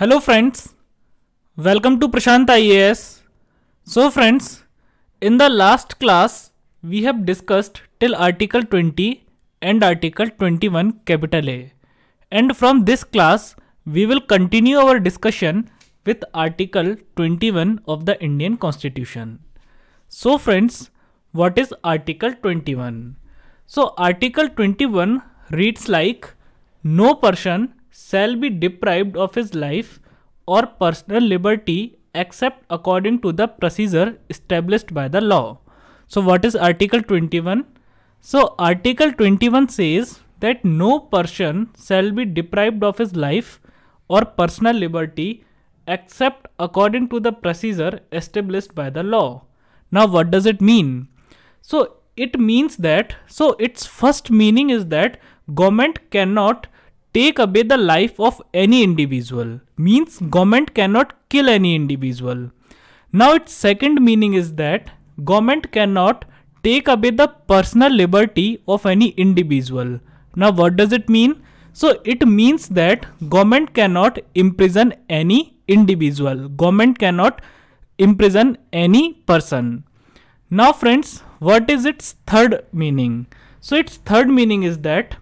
Hello friends, welcome to Prashant IAS. So friends, in the last class we have discussed till article 20 and article 21 capital A and from this class we will continue our discussion with article 21 of the Indian constitution. So friends, what is article 21? So article 21 reads like no person shall be deprived of his life or personal liberty except according to the procedure established by the law. So what is Article 21? So Article 21 says that no person shall be deprived of his life or personal liberty except according to the procedure established by the law. Now what does it mean? So it means that, so its first meaning is that government cannot take away the life of any individual means government cannot kill any individual now its second meaning is that government cannot take away the personal liberty of any individual now what does it mean so it means that government cannot imprison any individual government cannot imprison any person now friends what is its third meaning so its third meaning is that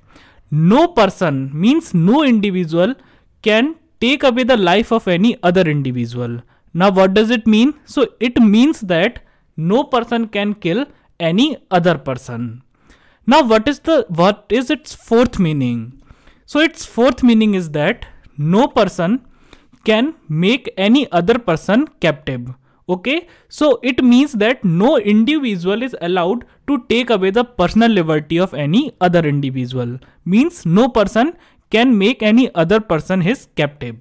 no person means no individual can take away the life of any other individual. Now, what does it mean? So, it means that no person can kill any other person. Now, what is the what is its fourth meaning? So, its fourth meaning is that no person can make any other person captive. Okay, so it means that no individual is allowed to take away the personal liberty of any other individual. Means no person can make any other person his captive.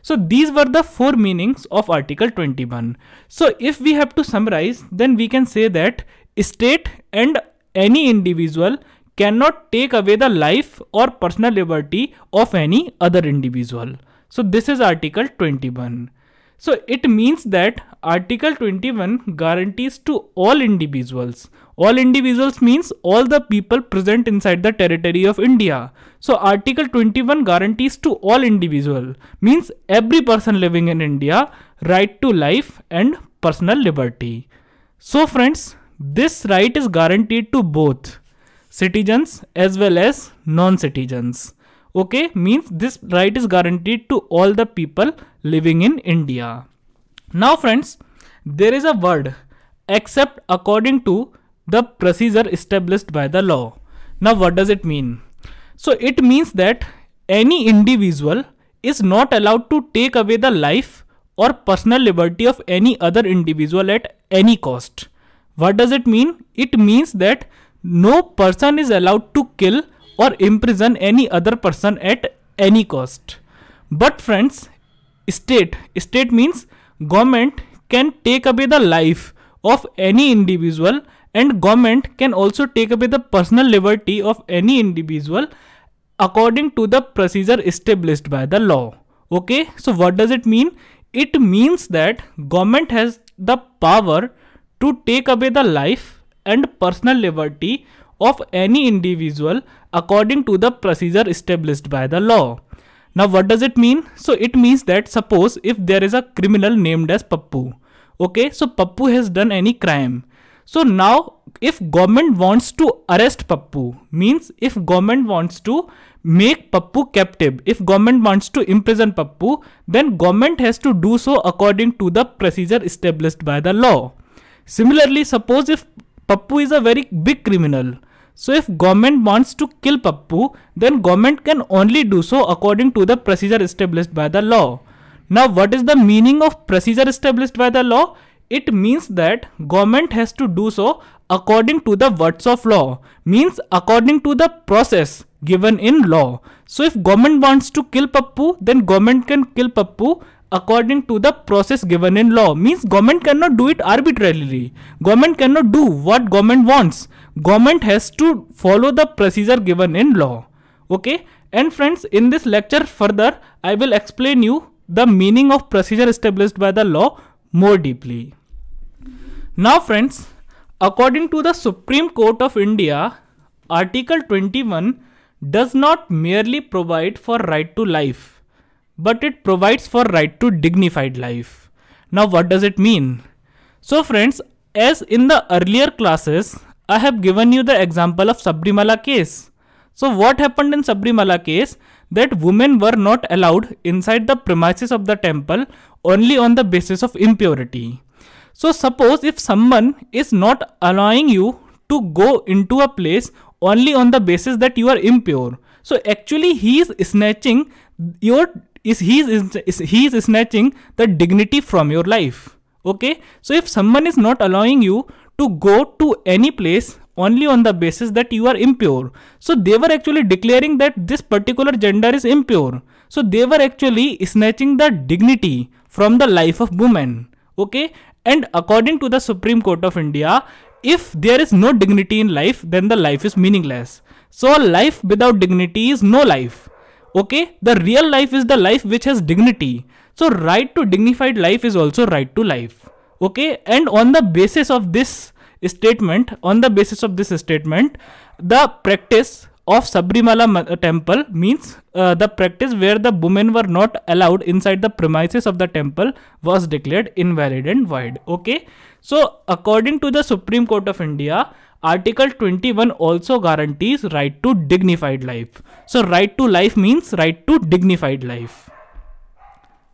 So these were the four meanings of Article 21. So if we have to summarize, then we can say that state and any individual cannot take away the life or personal liberty of any other individual. So this is Article 21. So it means that Article 21 guarantees to all individuals. All individuals means all the people present inside the territory of India. So Article 21 guarantees to all individual means every person living in India right to life and personal liberty. So friends, this right is guaranteed to both citizens as well as non-citizens. Okay, means this right is guaranteed to all the people living in India. Now friends, there is a word except according to the procedure established by the law. Now what does it mean? So it means that any individual is not allowed to take away the life or personal liberty of any other individual at any cost. What does it mean? It means that no person is allowed to kill or imprison any other person at any cost. But friends, state, state means government can take away the life of any individual and government can also take away the personal liberty of any individual according to the procedure established by the law okay so what does it mean it means that government has the power to take away the life and personal liberty of any individual according to the procedure established by the law now what does it mean? So it means that suppose if there is a criminal named as Pappu. Okay, so Pappu has done any crime. So now if government wants to arrest Pappu, means if government wants to make Pappu captive, if government wants to imprison Pappu, then government has to do so according to the procedure established by the law. Similarly, suppose if Pappu is a very big criminal, so if government wants to kill Pappu, then government can only do so according to the procedure established by the law. Now what is the meaning of procedure established by the law? It means that government has to do so according to the words of law, means according to the process given in law. So if government wants to kill Pappu, then government can kill Pappu according to the process given in law means government cannot do it arbitrarily government cannot do what government wants government has to follow the procedure given in law okay and friends in this lecture further i will explain you the meaning of procedure established by the law more deeply now friends according to the supreme court of india article 21 does not merely provide for right to life but it provides for right to dignified life now what does it mean so friends as in the earlier classes I have given you the example of Sabrimala case. So what happened in Sabrimala case that women were not allowed inside the premises of the temple only on the basis of impurity. So suppose if someone is not allowing you to go into a place only on the basis that you are impure. So actually he is snatching your is he is, is he is snatching the dignity from your life. Okay. So if someone is not allowing you to go to any place only on the basis that you are impure. So they were actually declaring that this particular gender is impure. So they were actually snatching the dignity from the life of women. Okay. And according to the Supreme Court of India, if there is no dignity in life, then the life is meaningless. So life without dignity is no life. Okay. The real life is the life which has dignity. So right to dignified life is also right to life okay and on the basis of this statement on the basis of this statement the practice of Sabrimala uh, temple means uh, the practice where the women were not allowed inside the premises of the temple was declared invalid and void. Okay. So, according to the Supreme Court of India, Article 21 also guarantees right to dignified life. So, right to life means right to dignified life.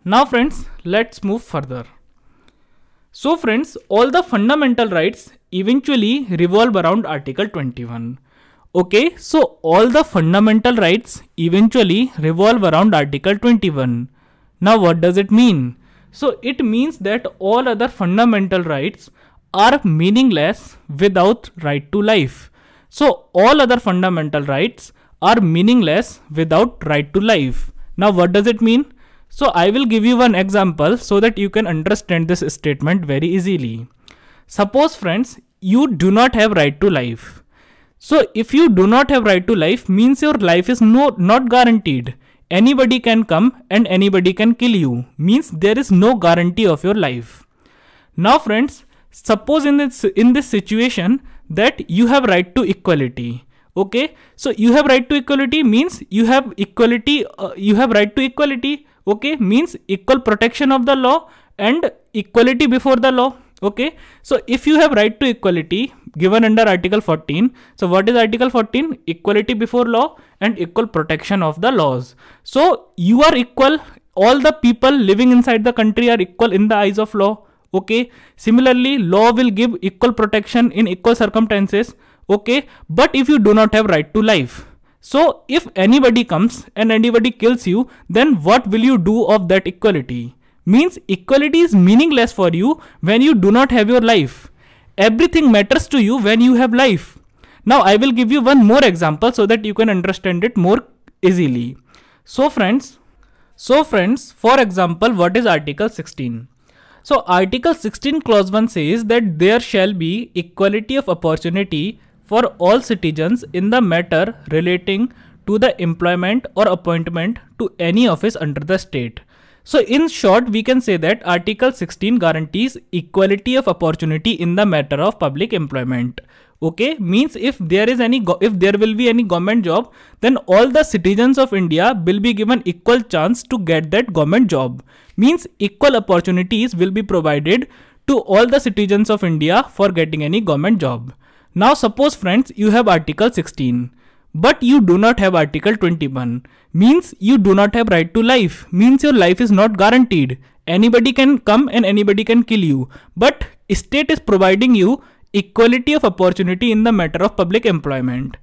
Now, friends, let's move further. So friends, all the fundamental rights eventually revolve around Article 21. Okay, so all the fundamental rights eventually revolve around Article 21. Now what does it mean? So it means that all other fundamental rights are meaningless without right to life. So all other fundamental rights are meaningless without right to life. Now what does it mean? So I will give you one example so that you can understand this statement very easily. Suppose friends, you do not have right to life. So if you do not have right to life means your life is no, not guaranteed. Anybody can come and anybody can kill you means there is no guarantee of your life. Now friends, suppose in this, in this situation that you have right to equality okay so you have right to equality means you have equality uh, you have right to equality okay means equal protection of the law and equality before the law okay so if you have right to equality given under article 14 so what is article 14 equality before law and equal protection of the laws so you are equal all the people living inside the country are equal in the eyes of law okay similarly law will give equal protection in equal circumstances okay but if you do not have right to life so if anybody comes and anybody kills you, then what will you do of that equality? Means equality is meaningless for you when you do not have your life. Everything matters to you when you have life. Now I will give you one more example so that you can understand it more easily. So friends, so friends, for example, what is article 16? So article 16 clause 1 says that there shall be equality of opportunity for all citizens in the matter relating to the employment or appointment to any office under the state. So in short, we can say that Article 16 guarantees equality of opportunity in the matter of public employment. Okay, means if there is any, if there will be any government job, then all the citizens of India will be given equal chance to get that government job. Means equal opportunities will be provided to all the citizens of India for getting any government job. Now suppose friends you have article 16 but you do not have article 21 means you do not have right to life means your life is not guaranteed anybody can come and anybody can kill you but state is providing you equality of opportunity in the matter of public employment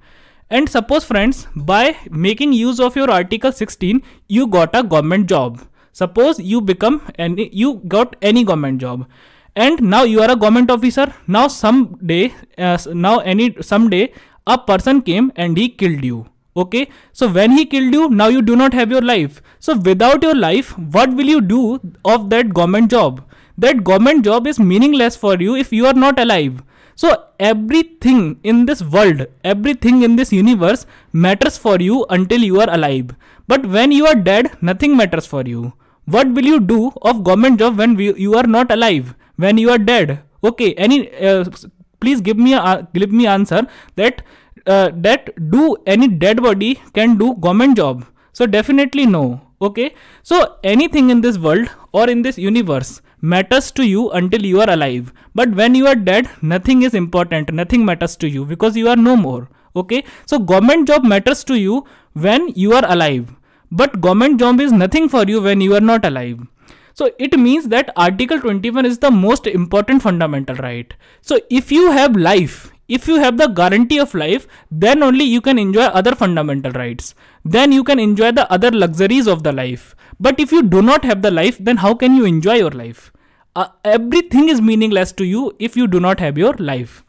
and suppose friends by making use of your article 16 you got a government job suppose you become any, you got any government job and now you are a government officer now someday uh, now any someday a person came and he killed you okay so when he killed you now you do not have your life so without your life what will you do of that government job that government job is meaningless for you if you are not alive so everything in this world, everything in this universe matters for you until you are alive. But when you are dead, nothing matters for you. What will you do of government job when you are not alive? when you are dead okay any uh, please give me a uh, give me answer that uh, that do any dead body can do government job so definitely no okay so anything in this world or in this universe matters to you until you are alive but when you are dead nothing is important nothing matters to you because you are no more okay so government job matters to you when you are alive but government job is nothing for you when you are not alive so it means that Article 21 is the most important fundamental right. So if you have life, if you have the guarantee of life, then only you can enjoy other fundamental rights. Then you can enjoy the other luxuries of the life. But if you do not have the life, then how can you enjoy your life? Uh, everything is meaningless to you if you do not have your life.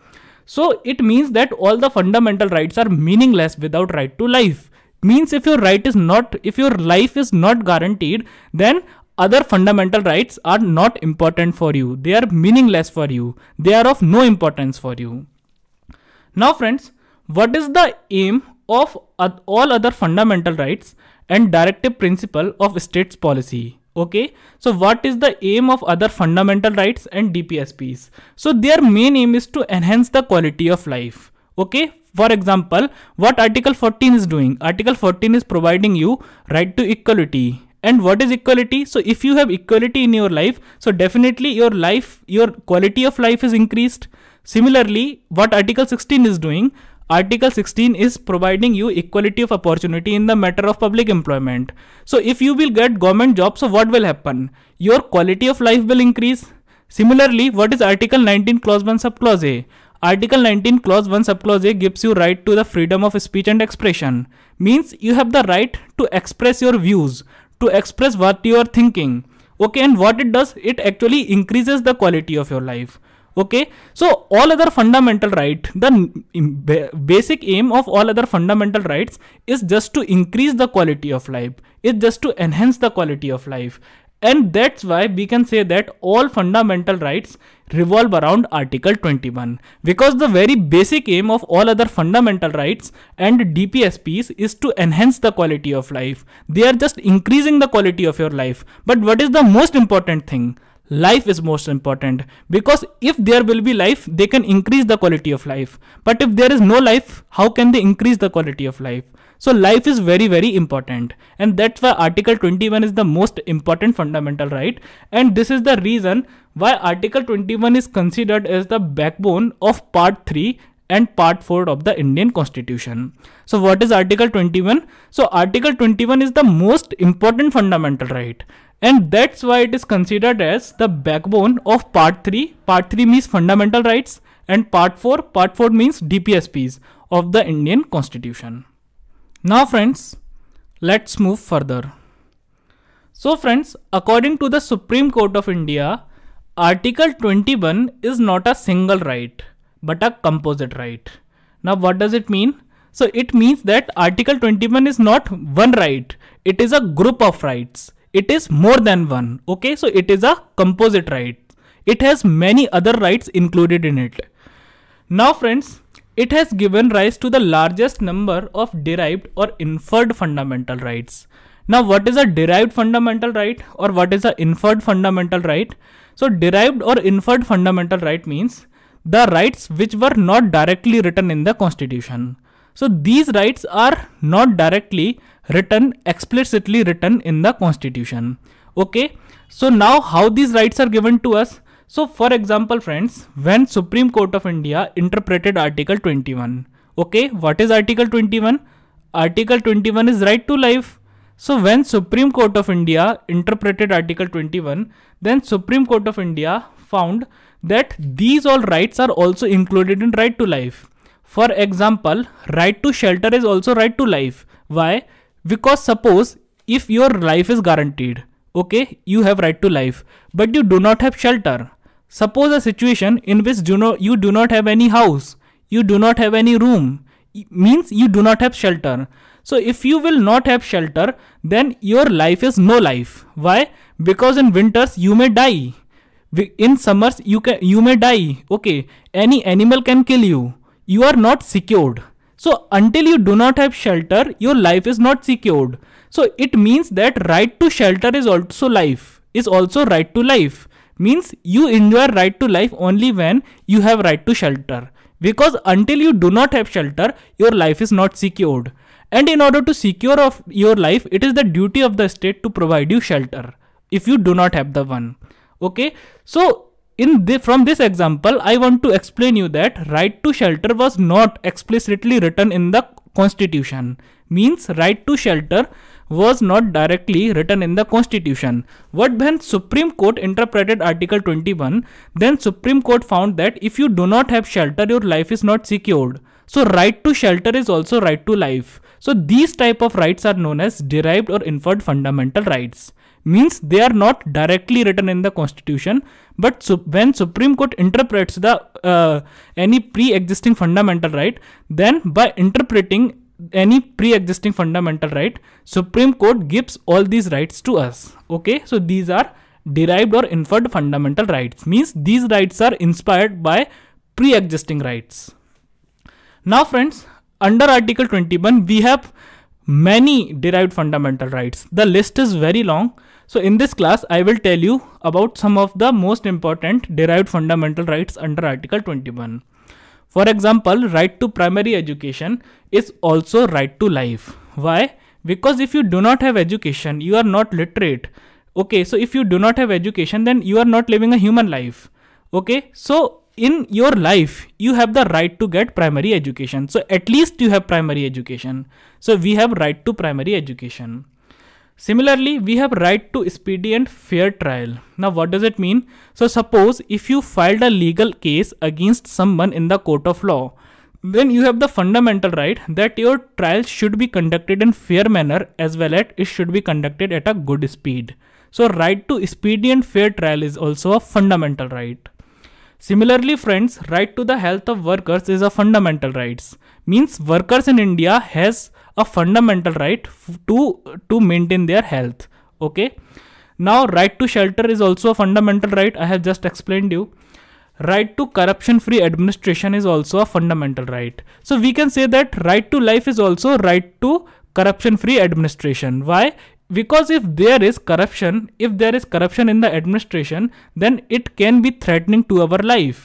So it means that all the fundamental rights are meaningless without right to life means if your right is not if your life is not guaranteed then other fundamental rights are not important for you. They are meaningless for you. They are of no importance for you. Now friends, what is the aim of all other fundamental rights and directive principle of states policy? okay so what is the aim of other fundamental rights and dpsps so their main aim is to enhance the quality of life okay for example what article 14 is doing article 14 is providing you right to equality and what is equality so if you have equality in your life so definitely your life your quality of life is increased similarly what article 16 is doing article 16 is providing you equality of opportunity in the matter of public employment so if you will get government job so what will happen your quality of life will increase similarly what is article 19 clause 1 subclause a Article 19 clause 1 subclause A gives you right to the freedom of speech and expression. Means you have the right to express your views to express what you are thinking okay and what it does it actually increases the quality of your life okay so all other fundamental right the basic aim of all other fundamental rights is just to increase the quality of life it's just to enhance the quality of life and that's why we can say that all fundamental rights revolve around Article 21 because the very basic aim of all other fundamental rights and DPSPs is to enhance the quality of life. They are just increasing the quality of your life. But what is the most important thing? life is most important because if there will be life they can increase the quality of life but if there is no life how can they increase the quality of life so life is very, very important. And that's why Article 21 is the most important fundamental right. And this is the reason why Article 21 is considered as the backbone of Part 3 and part 4 of the Indian constitution. So what is article 21? So article 21 is the most important fundamental right and that's why it is considered as the backbone of part 3. Part 3 means fundamental rights and part 4, part 4 means DPSPs of the Indian constitution. Now friends, let's move further. So friends, according to the Supreme Court of India, Article 21 is not a single right, but a composite right. Now what does it mean? So it means that Article 21 is not one right, it is a group of rights. It is more than one, okay? So it is a composite right. It has many other rights included in it. Now friends, it has given rise to the largest number of derived or inferred fundamental rights. Now, what is a derived fundamental right or what is an inferred fundamental right? So, derived or inferred fundamental right means the rights which were not directly written in the constitution. So, these rights are not directly written, explicitly written in the constitution. Okay. So, now how these rights are given to us? So for example friends, when Supreme Court of India interpreted Article 21, okay, what is Article 21? Article 21 is right to life. So when Supreme Court of India interpreted Article 21, then Supreme Court of India found that these all rights are also included in right to life. For example, right to shelter is also right to life. Why? Because suppose if your life is guaranteed, okay, you have right to life, but you do not have shelter Suppose a situation in which do not, you do not have any house, you do not have any room, means you do not have shelter. So if you will not have shelter, then your life is no life. Why? Because in winters you may die. In summers you can you may die. Okay, any animal can kill you. You are not secured. So until you do not have shelter, your life is not secured. So it means that right to shelter is also life, is also right to life means you enjoy right to life only when you have right to shelter because until you do not have shelter your life is not secured and in order to secure of your life it is the duty of the state to provide you shelter if you do not have the one okay so in the, from this example i want to explain you that right to shelter was not explicitly written in the constitution means right to shelter was not directly written in the constitution. What when Supreme Court interpreted Article 21, then Supreme Court found that if you do not have shelter, your life is not secured. So right to shelter is also right to life. So these type of rights are known as derived or inferred fundamental rights means they are not directly written in the constitution but when supreme court interprets the uh, any pre existing fundamental right then by interpreting any pre-existing fundamental right supreme court gives all these rights to us okay so these are derived or inferred fundamental rights means these rights are inspired by pre-existing rights now friends under article 21 we have many derived fundamental rights the list is very long so in this class i will tell you about some of the most important derived fundamental rights under article 21 for example, right to primary education is also right to life. Why? Because if you do not have education, you are not literate. Okay, so if you do not have education, then you are not living a human life. Okay, so in your life, you have the right to get primary education. So at least you have primary education. So we have right to primary education. Similarly, we have right to speedy and fair trial. Now, what does it mean? So, suppose if you filed a legal case against someone in the court of law, then you have the fundamental right that your trial should be conducted in fair manner as well as it should be conducted at a good speed. So, right to speedy and fair trial is also a fundamental right. Similarly, friends, right to the health of workers is a fundamental rights. Means workers in India has a fundamental right to to maintain their health okay now right to shelter is also a fundamental right i have just explained you right to corruption free administration is also a fundamental right so we can say that right to life is also right to corruption free administration why because if there is corruption if there is corruption in the administration then it can be threatening to our life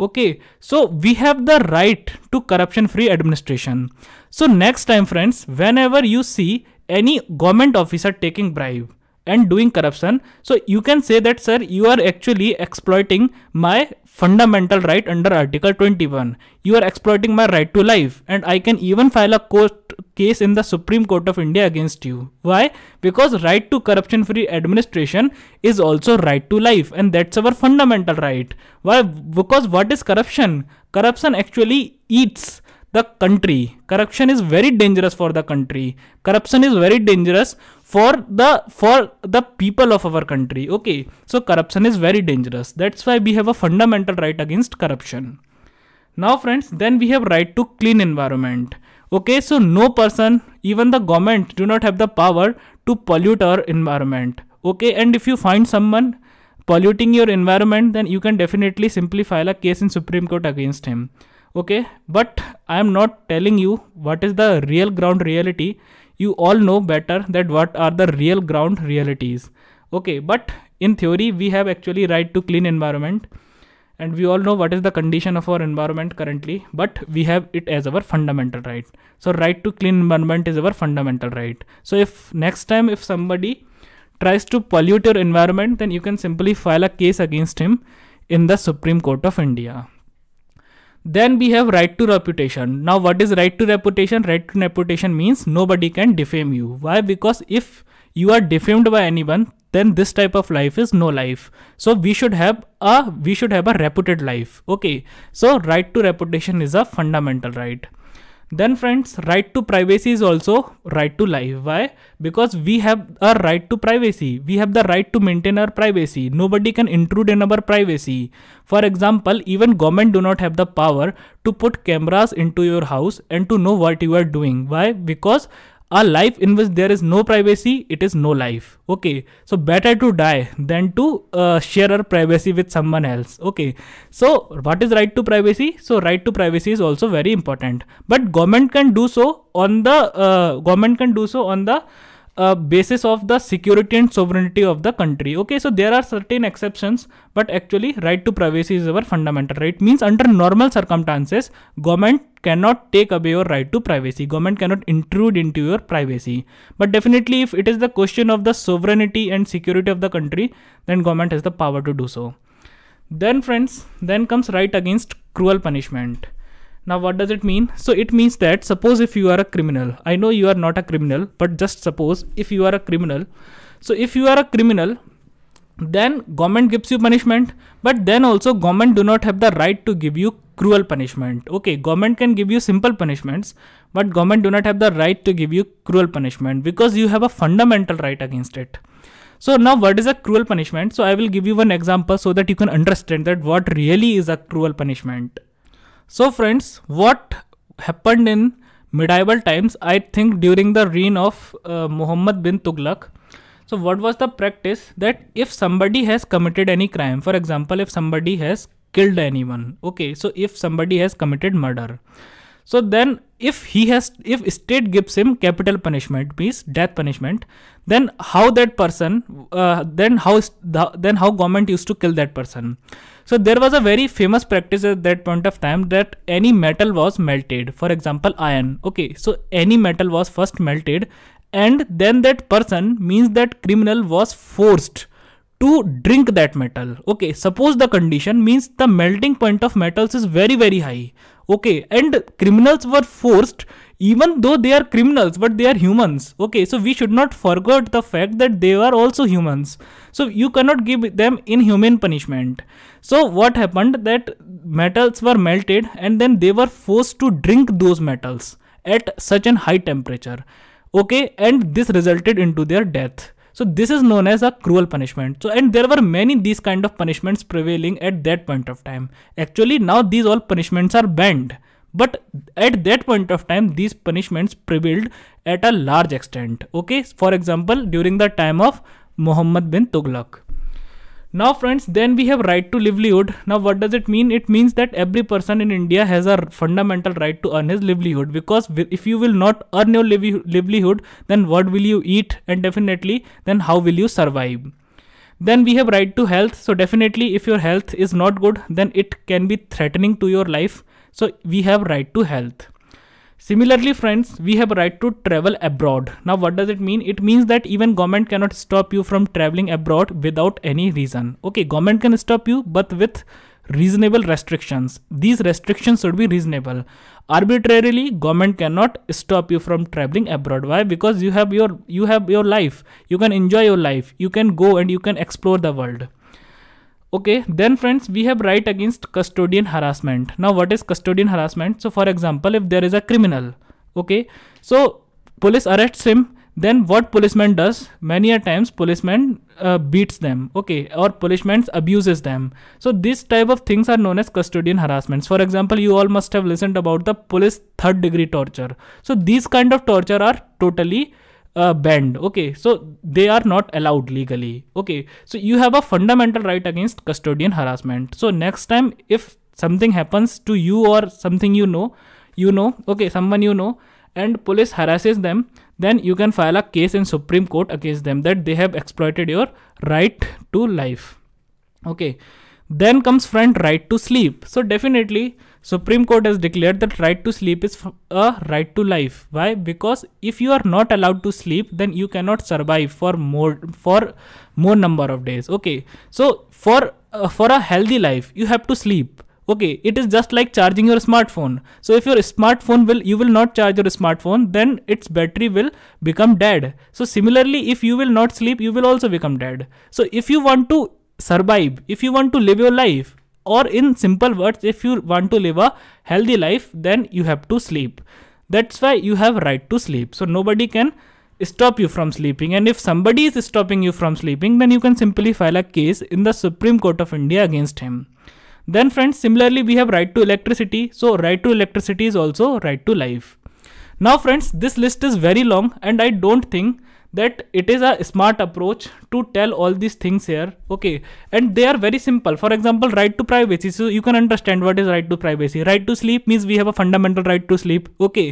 okay so we have the right to corruption free administration so next time friends whenever you see any government officer taking bribe and doing corruption. So you can say that, sir, you are actually exploiting my fundamental right under Article 21. You are exploiting my right to life, and I can even file a court case in the Supreme Court of India against you. Why? Because right to corruption free administration is also right to life, and that's our fundamental right. Why? Because what is corruption? Corruption actually eats the country. Corruption is very dangerous for the country. Corruption is very dangerous for the for the people of our country. Okay, so corruption is very dangerous. That's why we have a fundamental right against corruption. Now, friends, then we have right to clean environment. Okay, so no person, even the government, do not have the power to pollute our environment. Okay, and if you find someone polluting your environment, then you can definitely simply file a case in Supreme Court against him okay but i am not telling you what is the real ground reality you all know better that what are the real ground realities okay but in theory we have actually right to clean environment and we all know what is the condition of our environment currently but we have it as our fundamental right so right to clean environment is our fundamental right so if next time if somebody tries to pollute your environment then you can simply file a case against him in the supreme court of india then we have right to reputation. Now what is right to reputation? Right to reputation means nobody can defame you. Why? Because if you are defamed by anyone, then this type of life is no life. So we should have a we should have a reputed life. Okay. So right to reputation is a fundamental right. Then friends, right to privacy is also right to life. Why? Because we have a right to privacy. We have the right to maintain our privacy. Nobody can intrude in our privacy. For example, even government do not have the power to put cameras into your house and to know what you are doing. Why? Because a life in which there is no privacy it is no life okay so better to die than to uh, share our privacy with someone else okay so what is right to privacy so right to privacy is also very important but government can do so on the uh, government can do so on the uh, basis of the security and sovereignty of the country okay so there are certain exceptions but actually right to privacy is our fundamental right means under normal circumstances government cannot take away your right to privacy government cannot intrude into your privacy but definitely if it is the question of the sovereignty and security of the country then government has the power to do so then friends then comes right against cruel punishment now, what does it mean? So, it means that suppose if you are a criminal, I know you are not a criminal, but just suppose if you are a criminal. So, if you are a criminal, then government gives you punishment but then also government do not have the right to give you cruel punishment okay government can give you simple punishments but government do not have the right to give you cruel punishment because you have a fundamental right against it so now what is a cruel punishment so i will give you one example so that you can understand that what really is a cruel punishment so friends, what happened in medieval times, I think during the reign of uh, Muhammad bin Tughlaq. So what was the practice that if somebody has committed any crime, for example, if somebody has killed anyone, okay, so if somebody has committed murder, so then if he has, if state gives him capital punishment, means death punishment, then how that person, uh, then how, then how government used to kill that person. So there was a very famous practice at that point of time that any metal was melted. For example, iron. Okay, so any metal was first melted and then that person means that criminal was forced to drink that metal okay suppose the condition means the melting point of metals is very very high okay and criminals were forced even though they are criminals but they are humans okay so we should not forget the fact that they are also humans so you cannot give them inhuman punishment so what happened that metals were melted and then they were forced to drink those metals at such an high temperature okay and this resulted into their death so this is known as a cruel punishment. So and there were many these kind of punishments prevailing at that point of time. Actually now these all punishments are banned but at that point of time these punishments prevailed at a large extent okay for example during the time of muhammad bin tughlaq now friends then we have right to livelihood now what does it mean it means that every person in india has a fundamental right to earn his livelihood because if you will not earn your livelihood then what will you eat and definitely then how will you survive then we have right to health so definitely if your health is not good then it can be threatening to your life so we have right to health. Similarly, friends, we have right to travel abroad. Now, what does it mean? It means that even government cannot stop you from traveling abroad without any reason. Okay, government can stop you, but with reasonable restrictions. These restrictions should be reasonable. Arbitrarily, government cannot stop you from traveling abroad. Why? Because you have your you have your life. You can enjoy your life. You can go and you can explore the world okay then friends we have right against custodian harassment now what is custodian harassment so for example if there is a criminal okay so police arrests him then what policeman does many a times policeman uh, beats them okay or policeman abuses them so these type of things are known as custodian harassments for example you all must have listened about the police third degree torture so these kind of torture are totally uh, banned okay so they are not allowed legally okay so you have a fundamental right against custodian harassment so next time if something happens to you or something you know you know okay someone you know and police harasses them then you can file a case in supreme court against them that they have exploited your right to life okay then comes friend right to sleep so definitely Supreme Court has declared that right to sleep is a right to life. Why? Because if you are not allowed to sleep, then you cannot survive for more for more number of days. Okay. So for uh, for a healthy life, you have to sleep. Okay, it is just like charging your smartphone. So if your smartphone will you will not charge your smartphone, then its battery will become dead. So similarly, if you will not sleep, you will also become dead. So if you want to survive, if you want to live your life, or in simple words if you want to live a healthy life then you have to sleep that's why you have right to sleep so nobody can stop you from sleeping and if somebody is stopping you from sleeping then you can simply file a case in the supreme court of india against him then friends similarly we have right to electricity so right to electricity is also right to life now friends this list is very long and i don't think that it is a smart approach to tell all these things here okay and they are very simple for example right to privacy so you can understand what is right to privacy right to sleep means we have a fundamental right to sleep okay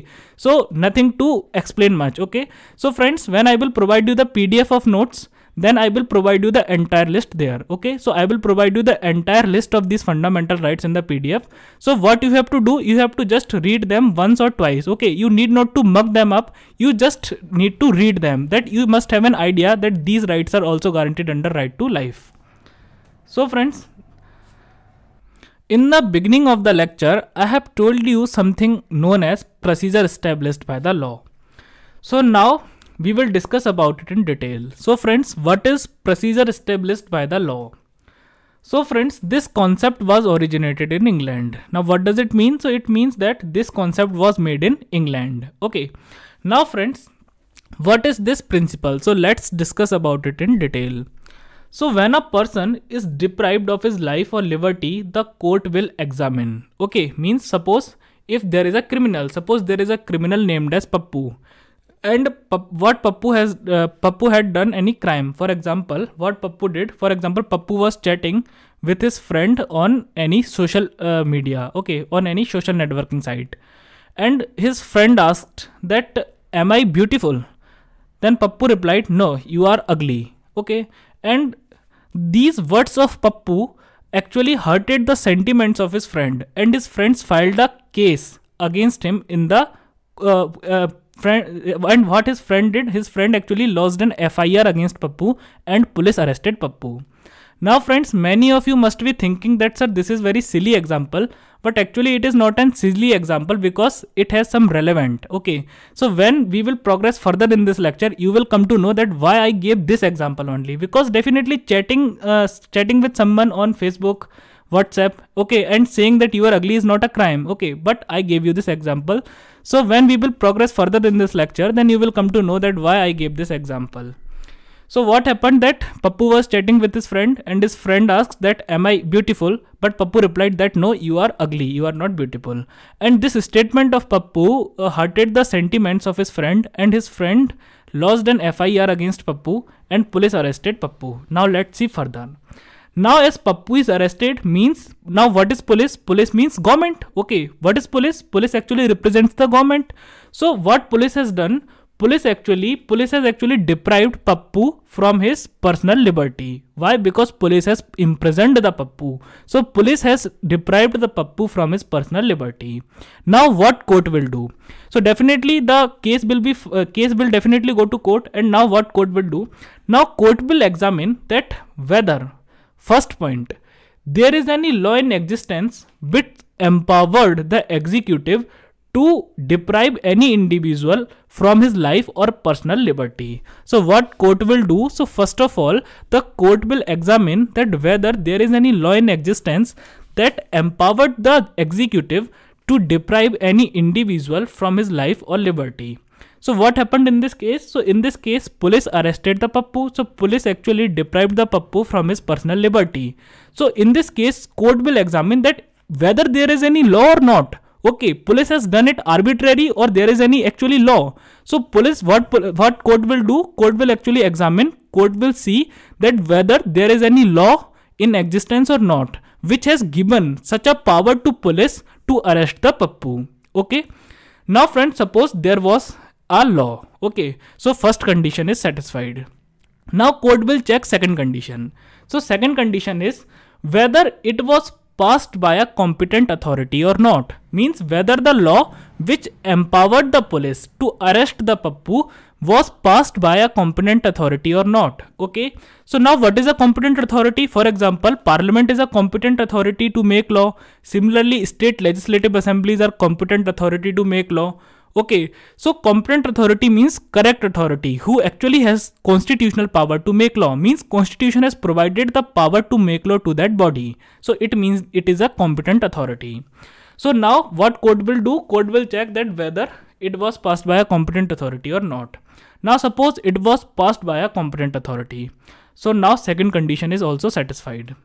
so nothing to explain much okay so friends when i will provide you the pdf of notes then I will provide you the entire list there. Okay. So I will provide you the entire list of these fundamental rights in the PDF. So what you have to do, you have to just read them once or twice. Okay. You need not to mug them up. You just need to read them that you must have an idea that these rights are also guaranteed under right to life. So friends, in the beginning of the lecture, I have told you something known as procedure established by the law. So now we will discuss about it in detail. So friends, what is procedure established by the law? So friends, this concept was originated in England. Now what does it mean? So it means that this concept was made in England. Okay. Now friends, what is this principle? So let's discuss about it in detail. So when a person is deprived of his life or liberty, the court will examine. Okay, means suppose if there is a criminal, suppose there is a criminal named as Pappu and what Pappu has uh, Pappu had done any crime. For example, what Pappu did. For example, Pappu was chatting with his friend on any social uh, media. Okay, on any social networking site, and his friend asked that, "Am I beautiful?" Then Pappu replied, "No, you are ugly." Okay, and these words of Pappu actually hurted the sentiments of his friend, and his friends filed a case against him in the uh, uh, friend and what his friend did his friend actually lodged an fir against pappu and police arrested pappu now friends many of you must be thinking that sir this is very silly example but actually it is not an silly example because it has some relevant okay so when we will progress further in this lecture you will come to know that why i gave this example only because definitely chatting uh, chatting with someone on facebook whatsapp okay and saying that you are ugly is not a crime okay but i gave you this example so when we will progress further in this lecture, then you will come to know that why I gave this example. So what happened that Pappu was chatting with his friend and his friend asks that am I beautiful but Pappu replied that no you are ugly you are not beautiful and this statement of Pappu uh, hurted the sentiments of his friend and his friend lost an FIR against Pappu and police arrested Pappu. Now let's see further now as Pappu is arrested means now what is police? Police means government. Okay, what is police? Police actually represents the government. So what police has done? Police actually police has actually deprived Pappu from his personal liberty. Why? Because police has imprisoned the Pappu. So police has deprived the Pappu from his personal liberty. Now what court will do? So definitely the case will be uh, case will definitely go to court. And now what court will do? Now court will examine that whether First point, there is any law in existence which empowered the executive to deprive any individual from his life or personal liberty. So what court will do? So first of all, the court will examine that whether there is any law in existence that empowered the executive to deprive any individual from his life or liberty. So what happened in this case? So in this case, police arrested the Pappu. So police actually deprived the Pappu from his personal liberty. So in this case, court will examine that whether there is any law or not. Okay, police has done it arbitrary or there is any actually law. So police, what what court will do? Court will actually examine. Court will see that whether there is any law in existence or not, which has given such a power to police to arrest the Pappu. Okay. Now, friends, suppose there was are law. Okay, so first condition is satisfied. Now court will check second condition. So second condition is whether it was passed by a competent authority or not. Means whether the law which empowered the police to arrest the Pappu was passed by a competent authority or not. Okay. So now what is a competent authority? For example, parliament is a competent authority to make law. Similarly, state legislative assemblies are competent authority to make law. Okay, so competent authority means correct authority who actually has constitutional power to make law means constitution has provided the power to make law to that body. So it means it is a competent authority. So now what code will do? Code will check that whether it was passed by a competent authority or not. Now suppose it was passed by a competent authority. So now second condition is also satisfied.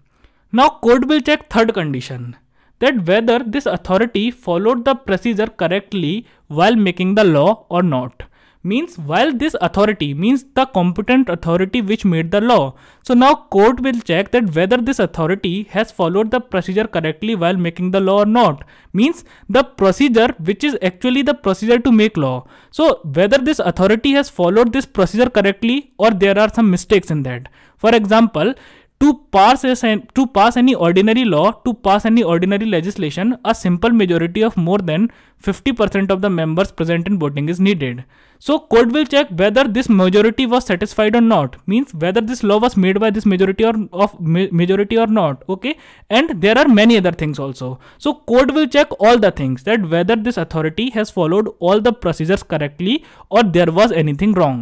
Now code will check third condition that whether this authority followed the procedure correctly while making the law or not means while this authority means the competent authority which made the law so now court will check that whether this authority has followed the procedure correctly while making the law or not means the procedure which is actually the procedure to make law so whether this authority has followed this procedure correctly or there are some mistakes in that for example to pass a to pass any ordinary law to pass any ordinary legislation a simple majority of more than 50% of the members present in voting is needed so court will check whether this majority was satisfied or not means whether this law was made by this majority or of majority or not okay and there are many other things also so court will check all the things that whether this authority has followed all the procedures correctly or there was anything wrong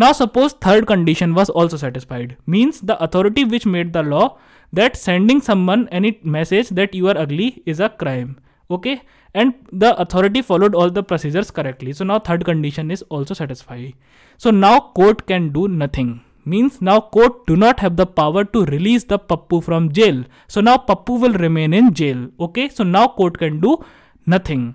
now suppose third condition was also satisfied, means the authority which made the law that sending someone any message that you are ugly is a crime. Okay, and the authority followed all the procedures correctly. So now third condition is also satisfied. So now court can do nothing means now court do not have the power to release the pappu from jail so now pappu will remain in jail okay so now court can do nothing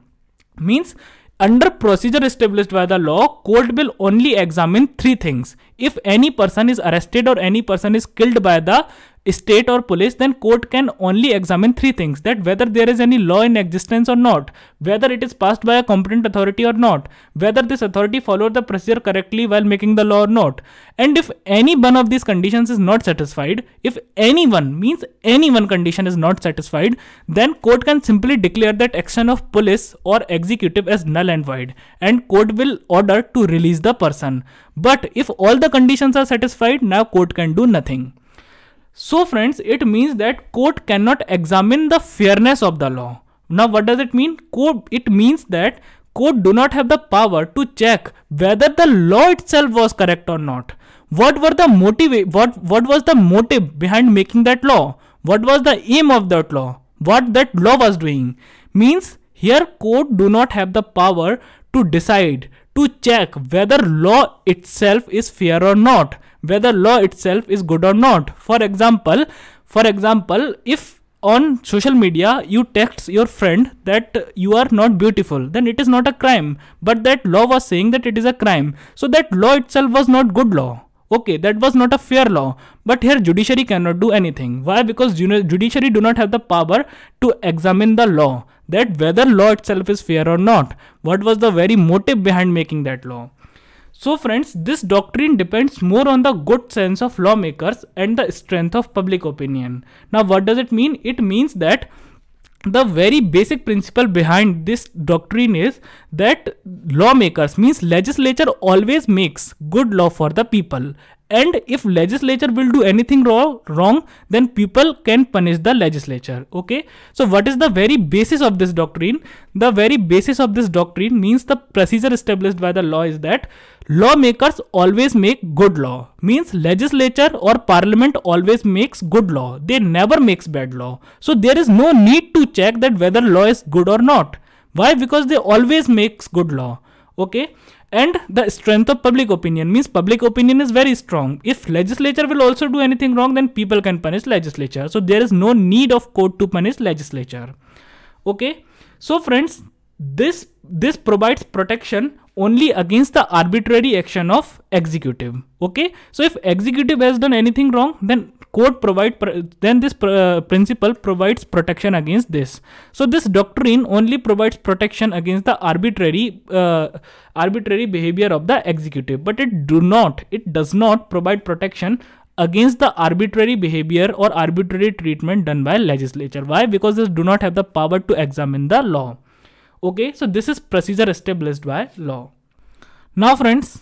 means under procedure established by the law, court will only examine three things. If any person is arrested or any person is killed by the state or police, then court can only examine three things that whether there is any law in existence or not, whether it is passed by a competent authority or not, whether this authority followed the procedure correctly while making the law or not. And if any one of these conditions is not satisfied, if any one means any one condition is not satisfied, then court can simply declare that action of police or executive as null and void and court will order to release the person. But if all the conditions are satisfied, now court can do nothing. So friends, it means that court cannot examine the fairness of the law. Now what does it mean? Court, it means that court do not have the power to check whether the law itself was correct or not. What were the motive, what, what was the motive behind making that law? What was the aim of that law? What that law was doing? Means here court do not have the power to decide, to check whether law itself is fair or not whether law itself is good or not for example for example if on social media you text your friend that you are not beautiful then it is not a crime but that law was saying that it is a crime so that law itself was not good law okay that was not a fair law but here judiciary cannot do anything why because judiciary do not have the power to examine the law that whether law itself is fair or not what was the very motive behind making that law so friends, this doctrine depends more on the good sense of lawmakers and the strength of public opinion. Now what does it mean? It means that the very basic principle behind this doctrine is that lawmakers means legislature always makes good law for the people and if legislature will do anything wrong, wrong then people can punish the legislature okay so what is the very basis of this doctrine the very basis of this doctrine means the procedure established by the law is that Lawmakers always make good law. Means legislature or parliament always makes good law. They never makes bad law. So there is no need to check that whether law is good or not. Why? Because they always makes good law. Okay. And the strength of public opinion means public opinion is very strong. If legislature will also do anything wrong, then people can punish legislature. So there is no need of court to punish legislature. Okay. So friends, this this provides protection only against the arbitrary action of executive okay so if executive has done anything wrong then court provide then this pr uh, principle provides protection against this so this doctrine only provides protection against the arbitrary uh, arbitrary behavior of the executive but it do not it does not provide protection against the arbitrary behavior or arbitrary treatment done by legislature why because they do not have the power to examine the law Okay, so this is procedure established by law. Now friends,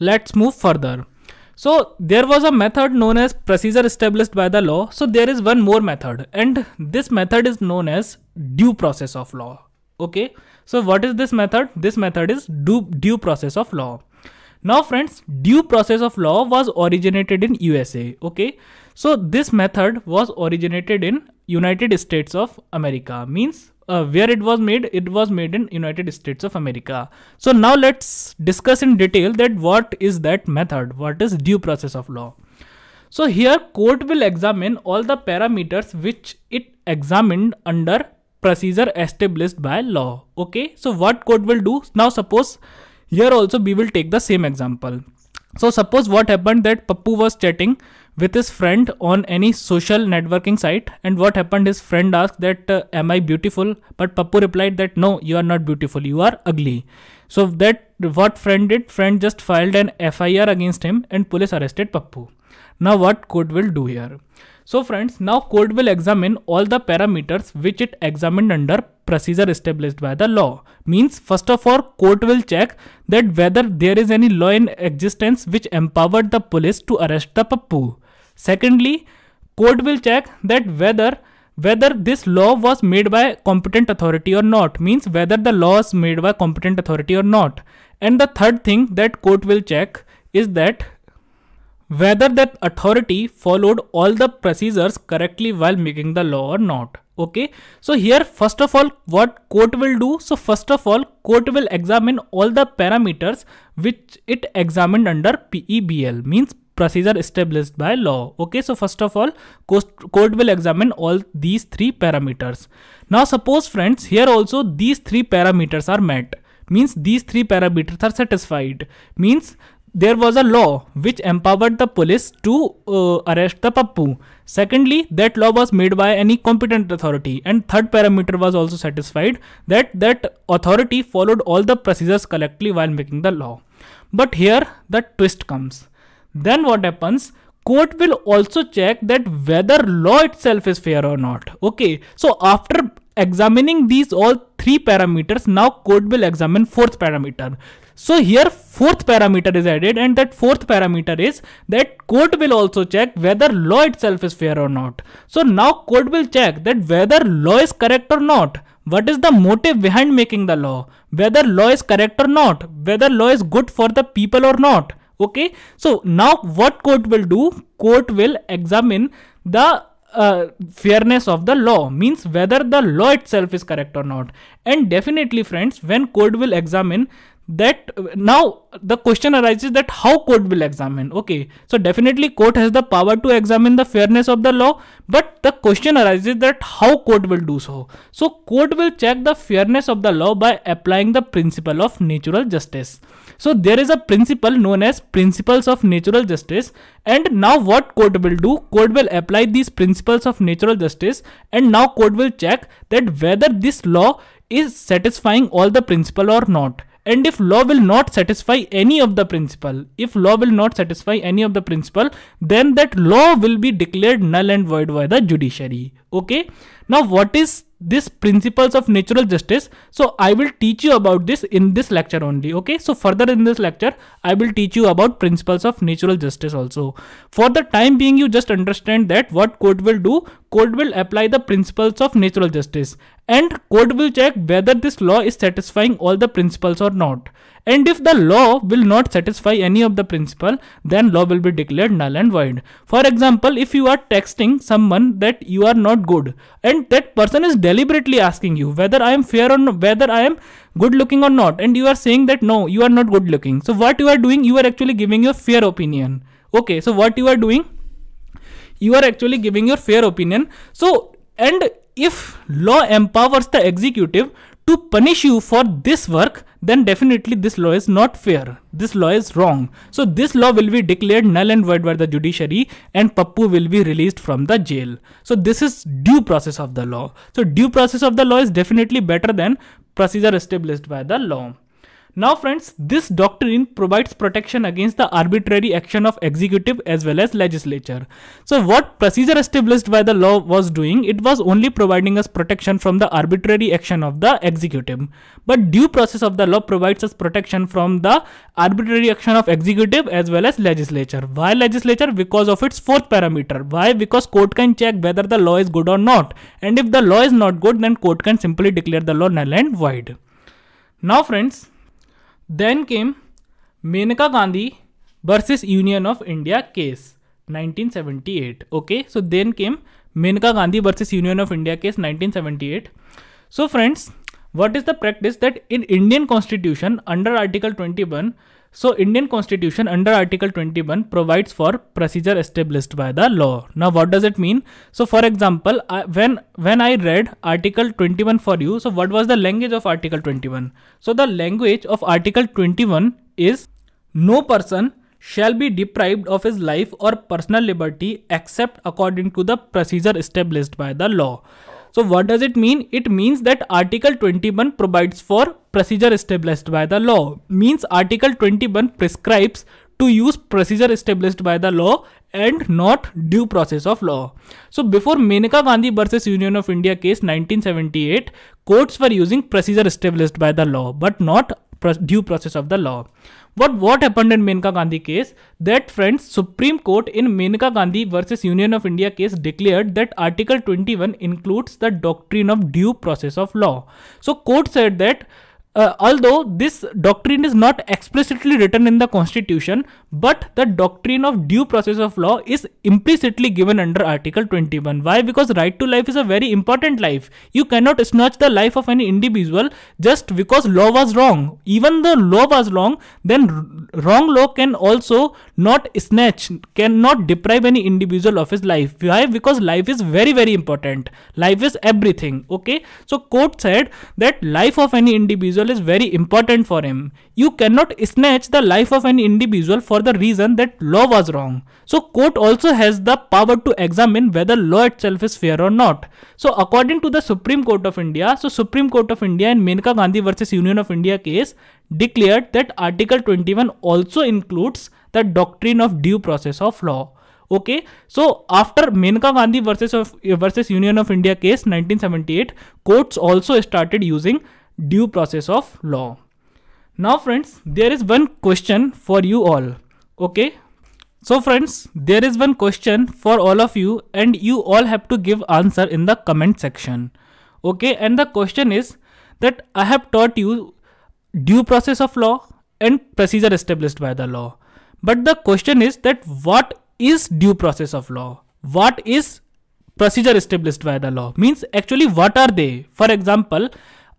let's move further. So there was a method known as procedure established by the law. So there is one more method and this method is known as due process of law. Okay. So what is this method? This method is due, due process of law. Now friends, due process of law was originated in USA. Okay. So this method was originated in United States of America means uh, where it was made it was made in united states of america so now let's discuss in detail that what is that method what is due process of law so here court will examine all the parameters which it examined under procedure established by law okay so what court will do now suppose here also we will take the same example so suppose what happened that pappu was chatting with his friend on any social networking site and what happened his friend asked that uh, am i beautiful but pappu replied that no you are not beautiful you are ugly so that what friend did friend just filed an fir against him and police arrested pappu now what court will do here so friends now court will examine all the parameters which it examined under procedure established by the law means first of all court will check that whether there is any law in existence which empowered the police to arrest the pappu Secondly, court will check that whether whether this law was made by competent authority or not means whether the law is made by competent authority or not and the third thing that court will check is that whether that authority followed all the procedures correctly while making the law or not okay so here first of all what court will do so first of all court will examine all the parameters which it examined under pebl means procedure established by law. Okay, so first of all, court will examine all these three parameters. Now suppose friends, here also these three parameters are met. Means these three parameters are satisfied. Means there was a law which empowered the police to uh, arrest the pappu. Secondly, that law was made by any competent authority. And third parameter was also satisfied that that authority followed all the procedures correctly while making the law. But here the twist comes then what happens court will also check that whether law itself is fair or not okay so after examining these all three parameters now court will examine fourth parameter so here fourth parameter is added and that fourth parameter is that court will also check whether law itself is fair or not. So now court will check that whether law is correct or not. What is the motive behind making the law? Whether law is correct or not? Whether law is good for the people or not? okay so now what court will do court will examine the uh, fairness of the law means whether the law itself is correct or not and definitely friends when court will examine that now the question arises that how court will examine okay so definitely court has the power to examine the fairness of the law but the question arises that how court will do so so court will check the fairness of the law by applying the principle of natural justice so there is a principle known as principles of natural justice and now what court will do court will apply these principles of natural justice and now court will check that whether this law is satisfying all the principle or not and if law will not satisfy any of the principle if law will not satisfy any of the principle then that law will be declared null and void by the judiciary okay now what is this principles of natural justice so i will teach you about this in this lecture only okay so further in this lecture i will teach you about principles of natural justice also for the time being you just understand that what court will do court will apply the principles of natural justice and court will check whether this law is satisfying all the principles or not. And if the law will not satisfy any of the principle, then law will be declared null and void. For example, if you are texting someone that you are not good and that person is deliberately asking you whether I am fair or not, whether I am good looking or not and you are saying that no, you are not good looking. So what you are doing, you are actually giving your fair opinion. Okay, so what you are doing, you are actually giving your fair opinion. So and if law empowers the executive to punish you for this work, then definitely this law is not fair. This law is wrong. So this law will be declared null and void by the judiciary and Pappu will be released from the jail. So this is due process of the law. So due process of the law is definitely better than procedure established by the law. Now friends, this doctrine provides protection against the arbitrary action of executive as well as legislature. So what procedure established by the law was doing, it was only providing us protection from the arbitrary action of the executive. But due process of the law provides us protection from the arbitrary action of executive as well as legislature. Why legislature? Because of its fourth parameter. Why? Because court can check whether the law is good or not. And if the law is not good, then court can simply declare the law null and void. Now friends, then came Menaka Gandhi versus Union of India case 1978. Okay, so then came Menaka Gandhi versus Union of India case 1978. So friends, what is the practice that in Indian constitution under article 21 so Indian constitution under article 21 provides for procedure established by the law. Now what does it mean? So for example, I, when when I read article 21 for you, so what was the language of article 21? So the language of article 21 is no person shall be deprived of his life or personal liberty except according to the procedure established by the law. So what does it mean? It means that article 21 provides for procedure established by the law means article 21 prescribes to use procedure established by the law and not due process of law. So before Menaka Gandhi versus Union of India case 1978, courts were using procedure established by the law but not due process of the law. But what happened in Menaka Gandhi case? That friends, Supreme Court in Menaka Gandhi versus Union of India case declared that Article 21 includes the doctrine of due process of law. So court said that uh, although this doctrine is not explicitly written in the constitution but the doctrine of due process of law is implicitly given under article 21 why because right to life is a very important life you cannot snatch the life of any individual just because law was wrong even the law was wrong then wrong law can also not snatch cannot deprive any individual of his life why because life is very very important life is everything okay so court said that life of any individual individual is very important for him. You cannot snatch the life of an individual for the reason that law was wrong. So court also has the power to examine whether law itself is fair or not. So according to the Supreme Court of India, so Supreme Court of India in Menka Gandhi versus Union of India case declared that Article 21 also includes the doctrine of due process of law. okay so after menka gandhi versus of versus union of india case 1978 courts also started using due process of law. Now friends, there is one question for you all. Okay. So friends, there is one question for all of you and you all have to give answer in the comment section. Okay. And the question is that I have taught you due process of law and procedure established by the law. But the question is that what is due process of law? What is procedure established by the law? Means actually what are they? For example,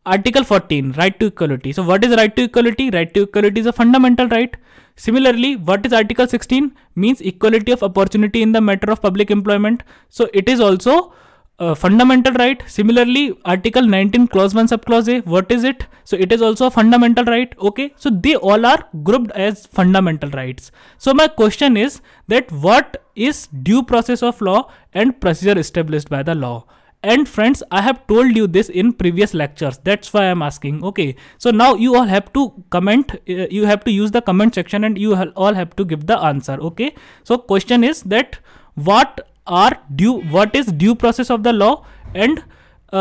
Article 14, right to equality. So what is right to equality? Right to equality is a fundamental right. Similarly, what is Article 16? Means equality of opportunity in the matter of public employment. So it is also a fundamental right. Similarly, Article 19, Clause 1, Subclause A, what is it? So it is also a fundamental right. Okay. So they all are grouped as fundamental rights. So my question is that what is due process of law and procedure established by the law? and friends i have told you this in previous lectures that's why i'm asking okay so now you all have to comment uh, you have to use the comment section and you all have to give the answer okay so question is that what are due what is due process of the law and uh,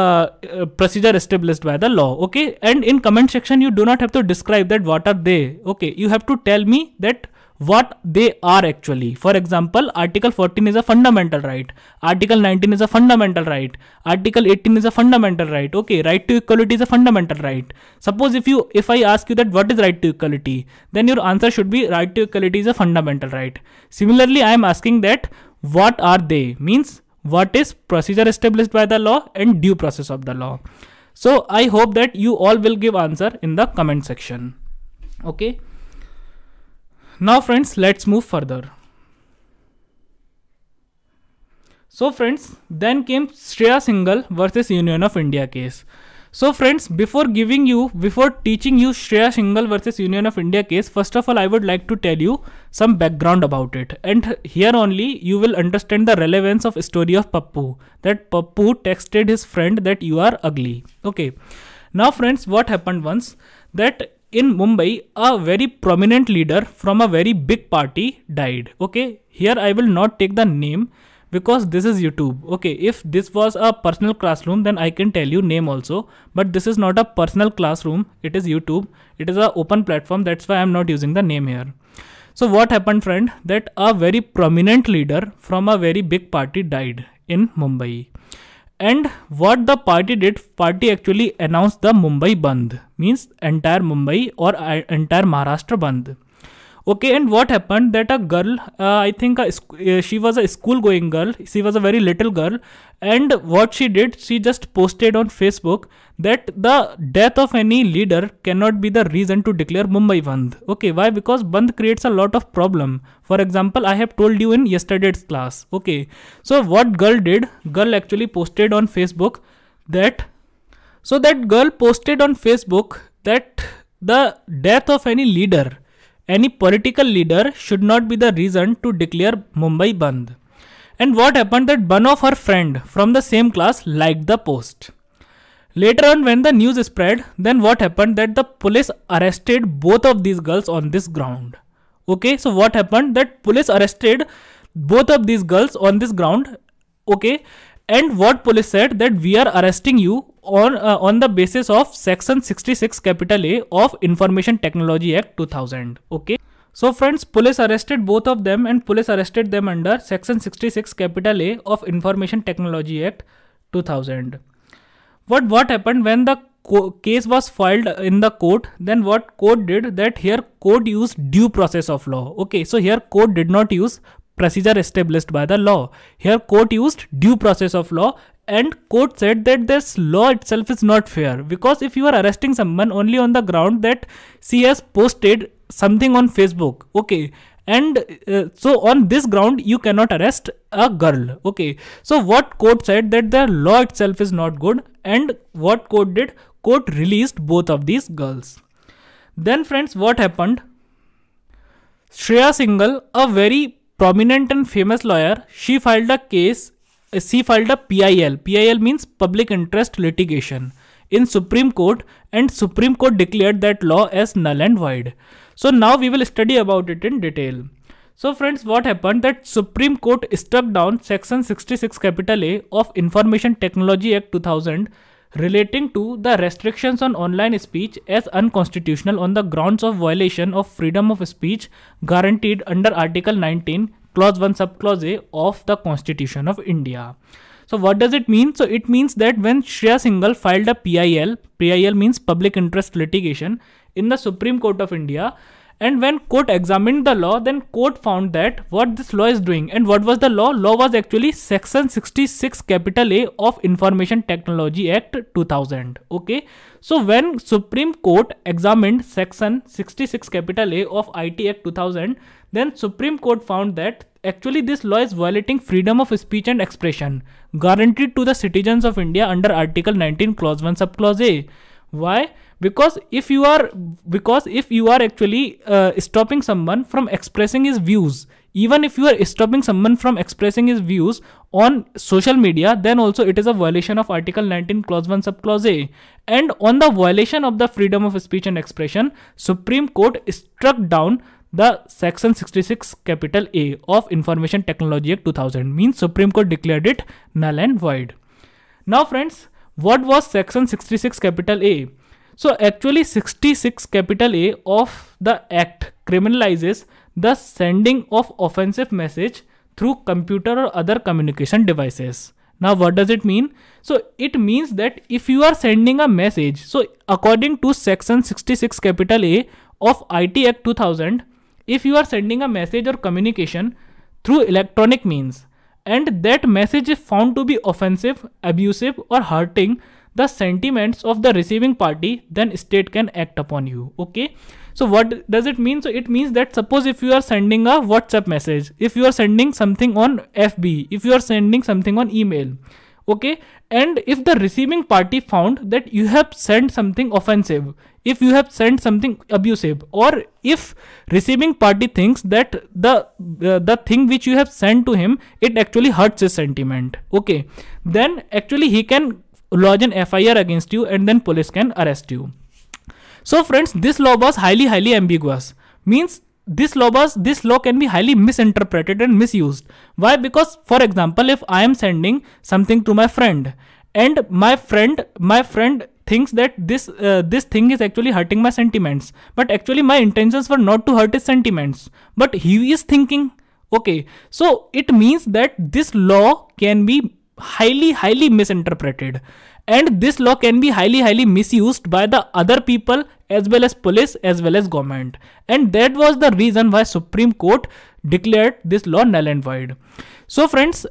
uh, procedure established by the law okay and in comment section you do not have to describe that what are they okay you have to tell me that what they are actually. For example, Article 14 is a fundamental right. Article 19 is a fundamental right. Article 18 is a fundamental right. Okay, right to equality is a fundamental right. Suppose if you if I ask you that what is right to equality, then your answer should be right to equality is a fundamental right. Similarly, I am asking that what are they means what is procedure established by the law and due process of the law. So I hope that you all will give answer in the comment section. Okay. Now friends, let's move further. So friends, then came Shreya Singhal versus Union of India case. So friends, before giving you, before teaching you Shreya Singhal versus Union of India case, first of all, I would like to tell you some background about it. And here only you will understand the relevance of story of Pappu. That Pappu texted his friend that you are ugly. Okay. Now friends, what happened once that in Mumbai, a very prominent leader from a very big party died. Okay, here I will not take the name because this is YouTube. Okay, if this was a personal classroom, then I can tell you name also. But this is not a personal classroom, it is YouTube. It is an open platform, that's why I'm not using the name here. So, what happened, friend? That a very prominent leader from a very big party died in Mumbai and what the party did party actually announced the mumbai band, means entire mumbai or uh, entire maharashtra band. okay and what happened that a girl uh, i think a, uh, she was a school going girl she was a very little girl and what she did she just posted on facebook that the death of any leader cannot be the reason to declare Mumbai band. Okay, why? Because band creates a lot of problem. For example, I have told you in yesterday's class. Okay, so what girl did? Girl actually posted on Facebook that. So that girl posted on Facebook that the death of any leader, any political leader should not be the reason to declare Mumbai band. And what happened that one of her friend from the same class liked the post. Later on, when the news spread, then what happened that the police arrested both of these girls on this ground. Okay, so what happened that police arrested both of these girls on this ground. Okay, and what police said that we are arresting you on uh, on the basis of section 66 capital A of Information Technology Act 2000. Okay. So friends, police arrested both of them and police arrested them under section 66 capital A of Information Technology Act 2000. But what happened when the case was filed in the court then what court did that here court used due process of law okay so here court did not use procedure established by the law here court used due process of law and court said that this law itself is not fair because if you are arresting someone only on the ground that she has posted something on facebook okay and uh, so on this ground you cannot arrest a girl okay so what court said that the law itself is not good and what court did court released both of these girls then friends what happened shreya singhal a very prominent and famous lawyer she filed a case uh, she filed a pil pil means public interest litigation in supreme court and supreme court declared that law as null and void so now we will study about it in detail. So friends, what happened that Supreme Court struck down Section 66 capital A of Information Technology Act 2000 relating to the restrictions on online speech as unconstitutional on the grounds of violation of freedom of speech guaranteed under Article 19 clause 1 subclause A of the Constitution of India. So what does it mean? So it means that when Shreya Singhal filed a PIL, PIL means public interest litigation in the Supreme Court of India and when court examined the law then court found that what this law is doing and what was the law law was actually section 66 capital a of information technology act 2000 okay so when supreme court examined section 66 capital a of it act 2000 then supreme court found that actually this law is violating freedom of speech and expression guaranteed to the citizens of india under article 19 clause 1 sub clause a why because if you are because if you are actually uh, stopping someone from expressing his views even if you are stopping someone from expressing his views on social media then also it is a violation of article 19 clause 1 sub clause a and on the violation of the freedom of speech and expression supreme court struck down the section 66 capital a of information technology act 2000 means supreme court declared it null and void now friends what was section 66 capital a so actually 66 capital A of the act criminalizes the sending of offensive message through computer or other communication devices. Now what does it mean? So it means that if you are sending a message, so according to section 66 capital A of IT Act 2000, if you are sending a message or communication through electronic means and that message is found to be offensive, abusive or hurting the sentiments of the receiving party then state can act upon you okay so what does it mean so it means that suppose if you are sending a whatsapp message if you are sending something on fb if you are sending something on email okay and if the receiving party found that you have sent something offensive if you have sent something abusive or if receiving party thinks that the uh, the thing which you have sent to him it actually hurts his sentiment okay then actually he can lodge an FIR against you and then police can arrest you. So friends, this law was highly, highly ambiguous. Means this law was, this law can be highly misinterpreted and misused. Why? Because for example, if I am sending something to my friend and my friend, my friend thinks that this uh, this thing is actually hurting my sentiments but actually my intentions were not to hurt his sentiments but he is thinking okay so it means that this law can be highly highly misinterpreted and this law can be highly highly misused by the other people as well as police as well as government and that was the reason why supreme court declared this law null and void so friends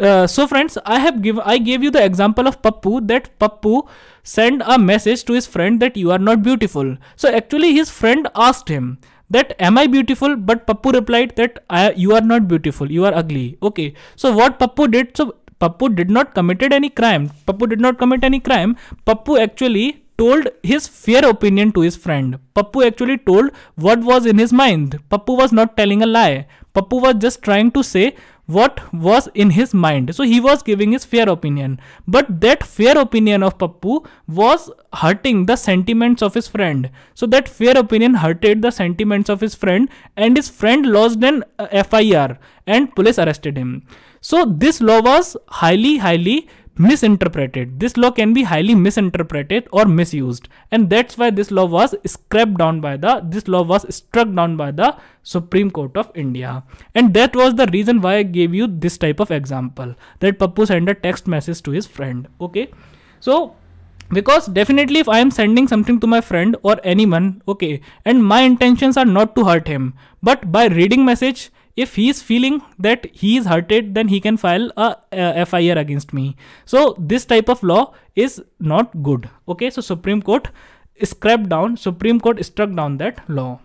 uh, so friends i have give i gave you the example of pappu that pappu sent a message to his friend that you are not beautiful so actually his friend asked him that am i beautiful but pappu replied that I, you are not beautiful you are ugly okay so what pappu did so Pappu did not committed any crime. Pappu did not commit any crime. Pappu actually told his fair opinion to his friend. Pappu actually told what was in his mind. Pappu was not telling a lie. Pappu was just trying to say what was in his mind. So he was giving his fair opinion. But that fair opinion of Pappu was hurting the sentiments of his friend. So that fair opinion hurted the sentiments of his friend and his friend lost an uh, FIR and police arrested him. So this law was highly, highly misinterpreted. This law can be highly misinterpreted or misused. And that's why this law was scrapped down by the, this law was struck down by the Supreme Court of India. And that was the reason why I gave you this type of example that Pappu sent a text message to his friend. Okay. So because definitely if i am sending something to my friend or anyone okay and my intentions are not to hurt him but by reading message if he is feeling that he is hurted then he can file a, a fir against me so this type of law is not good okay so supreme court scrapped down supreme court struck down that law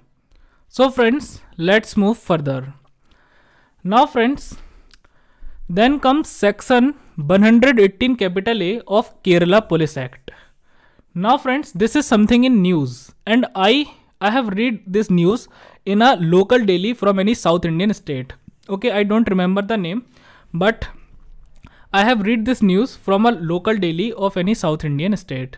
so friends let's move further now friends then comes section 118 capital a of kerala police act now friends this is something in news and i I have read this news in a local daily from any South Indian state. Okay, I don't remember the name, but I have read this news from a local daily of any South Indian state.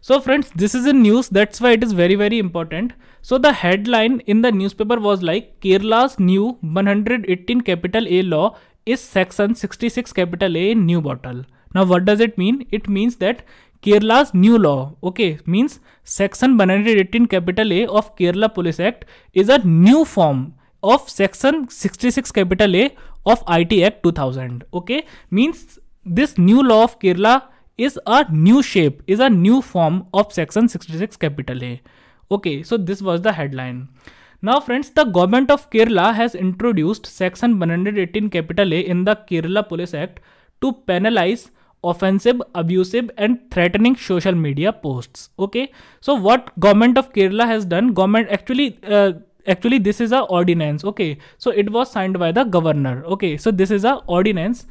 So friends, this is a news. That's why it is very, very important. So the headline in the newspaper was like Kerala's new 118 capital A law is section 66 capital A in new bottle. Now what does it mean? It means that Kerala's new law. Okay, means Section 118 capital A of Kerala Police Act is a new form of Section 66 capital A of IT Act 2000. Okay, means this new law of Kerala is a new shape, is a new form of Section 66 capital A. Okay, so this was the headline. Now friends, the government of Kerala has introduced Section 118 capital A in the Kerala Police Act to penalize offensive abusive and threatening social media posts okay so what government of kerala has done government actually uh, actually this is a ordinance okay so it was signed by the governor okay so this is a ordinance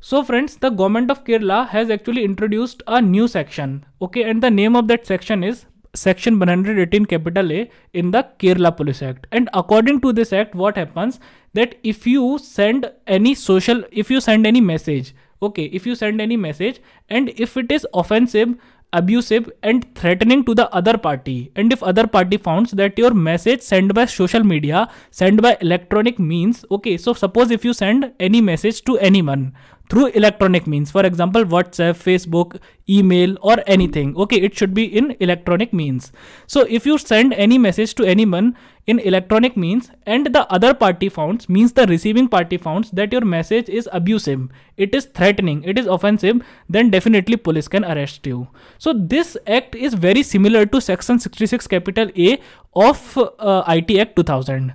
so friends the government of kerala has actually introduced a new section okay and the name of that section is section 118 capital A in the Kerala Police Act. And according to this act, what happens that if you send any social, if you send any message okay if you send any message and if it is offensive abusive and threatening to the other party and if other party finds that your message sent by social media sent by electronic means okay so suppose if you send any message to anyone through electronic means for example whatsapp facebook email or anything okay it should be in electronic means so if you send any message to anyone in electronic means and the other party founds means the receiving party founds that your message is abusive it is threatening it is offensive then definitely police can arrest you so this act is very similar to section 66 capital a of uh, it act 2000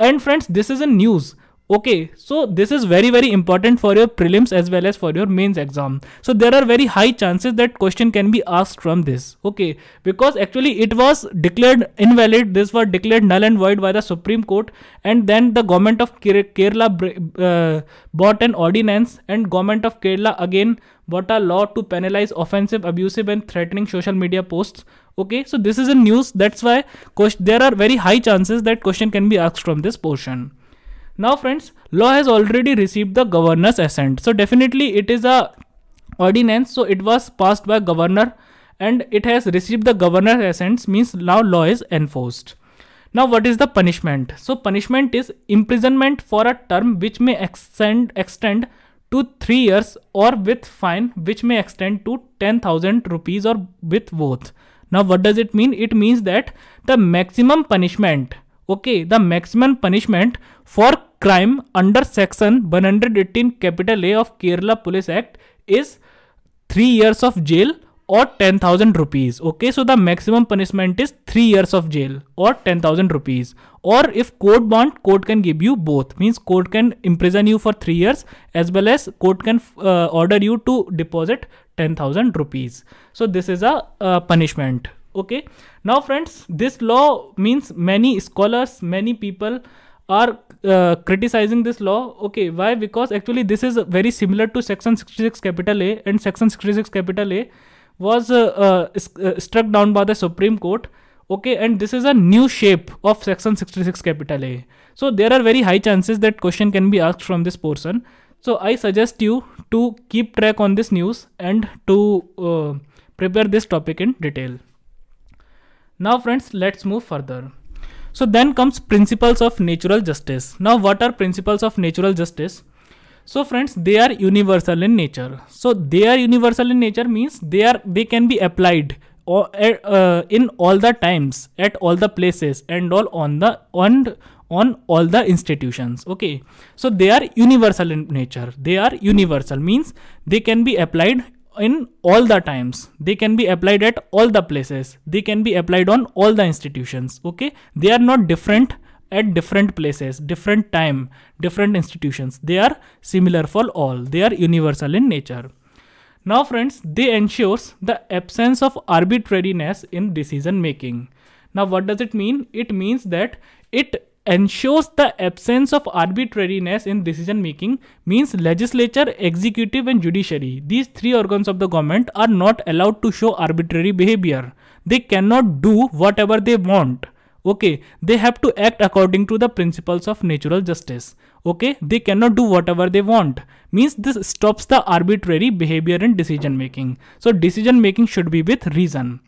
and friends this is a news okay so this is very very important for your prelims as well as for your mains exam so there are very high chances that question can be asked from this okay because actually it was declared invalid this was declared null and void by the supreme court and then the government of kerala uh, bought an ordinance and government of kerala again bought a law to penalize offensive abusive and threatening social media posts okay so this is a news that's why there are very high chances that question can be asked from this portion now friends, law has already received the governor's assent. So definitely it is a ordinance. So it was passed by governor and it has received the governor's assent means now law is enforced. Now what is the punishment? So punishment is imprisonment for a term which may extend, extend to 3 years or with fine which may extend to 10,000 rupees or with both. Now what does it mean? It means that the maximum punishment okay the maximum punishment for crime under section 118 capital a of kerala police act is 3 years of jail or 10000 rupees okay so the maximum punishment is 3 years of jail or 10000 rupees or if court bond court can give you both means court can imprison you for 3 years as well as court can uh, order you to deposit 10000 rupees so this is a uh, punishment okay now friends this law means many scholars many people are uh, criticizing this law okay why because actually this is very similar to section 66 capital a and section 66 capital a was uh, uh, uh struck down by the supreme court okay and this is a new shape of section 66 capital a so there are very high chances that question can be asked from this portion so i suggest you to keep track on this news and to uh, prepare this topic in detail now friends, let's move further. So then comes principles of natural justice. Now what are principles of natural justice? So friends, they are universal in nature. So they are universal in nature means they are they can be applied or eh, uh, in all the times at all the places and all on the on on all the institutions okay so they are universal in nature they are universal means they can be applied in all the times they can be applied at all the places they can be applied on all the institutions okay they are not different at different places different time different institutions they are similar for all they are universal in nature now friends they ensures the absence of arbitrariness in decision making now what does it mean it means that it ensures the absence of arbitrariness in decision making means legislature, executive and judiciary. These three organs of the government are not allowed to show arbitrary behavior. They cannot do whatever they want. Okay, they have to act according to the principles of natural justice. Okay, they cannot do whatever they want. Means this stops the arbitrary behavior in decision making. So decision making should be with reason.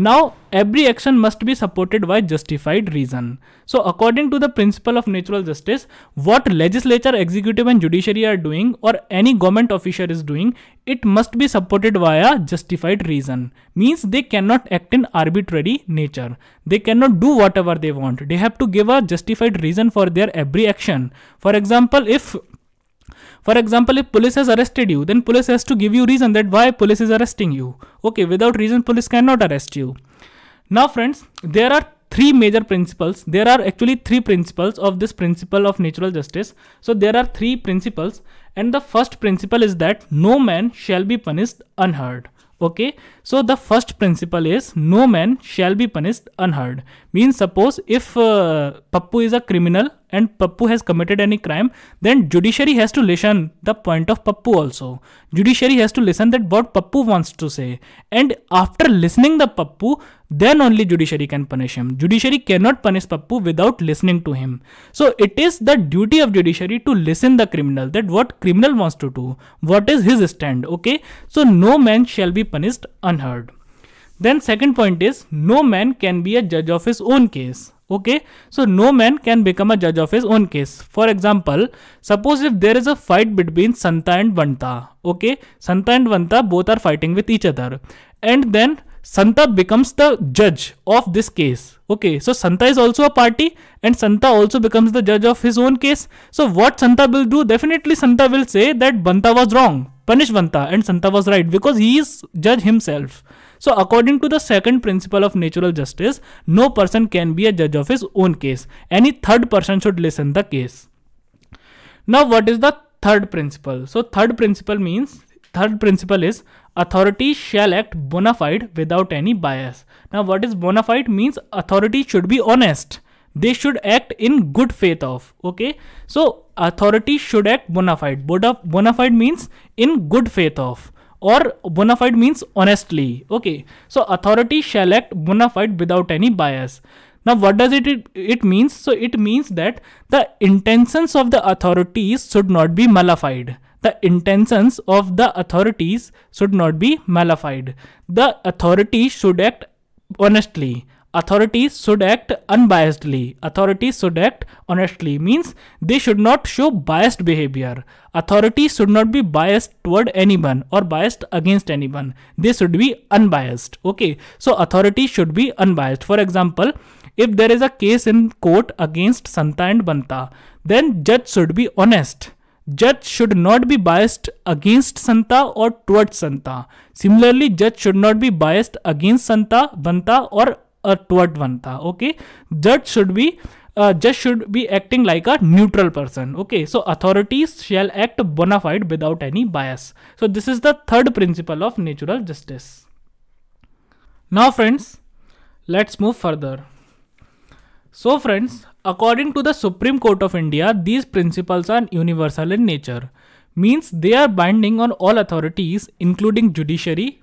Now, every action must be supported by justified reason. So, according to the principle of natural justice, what legislature, executive and judiciary are doing or any government official is doing, it must be supported via justified reason. Means they cannot act in arbitrary nature. They cannot do whatever they want. They have to give a justified reason for their every action. For example, if for example, if police has arrested you, then police has to give you reason that why police is arresting you. Okay, without reason, police cannot arrest you. Now, friends, there are three major principles. There are actually three principles of this principle of natural justice. So there are three principles, and the first principle is that no man shall be punished unheard okay so the first principle is no man shall be punished unheard means suppose if uh, pappu is a criminal and Pappu has committed any crime, then judiciary has to listen the point of Pappu also. Judiciary has to listen that what Pappu wants to say. And after listening the Pappu, then only judiciary can punish him. Judiciary cannot punish Pappu without listening to him. So it is the duty of judiciary to listen the criminal that what criminal wants to do, what is his stand, okay? So no man shall be punished unheard. Then second point is no man can be a judge of his own case okay so no man can become a judge of his own case for example suppose if there is a fight between santa and vanta okay santa and vanta both are fighting with each other and then santa becomes the judge of this case okay so santa is also a party and santa also becomes the judge of his own case so what santa will do definitely santa will say that vanta was wrong punish vanta and santa was right because he is judge himself so according to the second principle of natural justice, no person can be a judge of his own case. Any third person should listen the case. Now what is the third principle? So third principle means third principle is authority shall act bona fide without any bias. Now what is bona fide means authority should be honest. They should act in good faith of, okay? So authority should act bona fide. Bona fide means in good faith of or bona fide means honestly okay so authority shall act bona fide without any bias now what does it, it it means so it means that the intentions of the authorities should not be mollified the intentions of the authorities should not be mollified the authority should act honestly authorities should act unbiasedly authorities should act honestly means they should not show biased behavior authorities should not be biased toward anyone or biased against anyone they should be unbiased okay so authorities should be unbiased for example if there is a case in court against santa and banta then judge should be honest judge should not be biased against Santa or towards Santa. Similarly, judge should not be biased against Santa, Banta or a twat vanta okay judge should be uh, just should be acting like a neutral person. Okay, so authorities shall act bona fide without any bias. So, this is the third principle of natural justice. Now, friends, let's move further. So, friends, according to the Supreme Court of India, these principles are universal in nature, means they are binding on all authorities, including judiciary,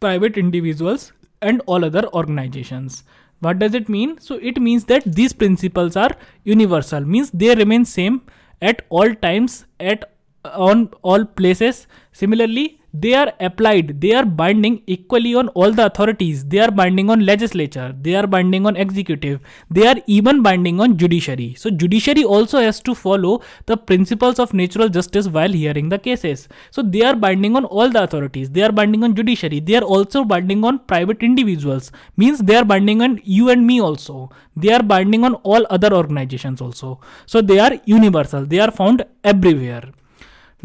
private individuals, and all other organizations what does it mean so it means that these principles are universal means they remain same at all times at on all places similarly they are applied, they are binding equally on all the authorities, they are binding on legislature, they are binding on executive, they are even binding on judiciary. So judiciary also has to follow the principles of natural justice while hearing the cases. So they are binding on all the authorities, they are binding on judiciary, they are also binding on private individuals, means they are binding on you and me also, they are binding on all other organizations also. So they are universal, they are found everywhere.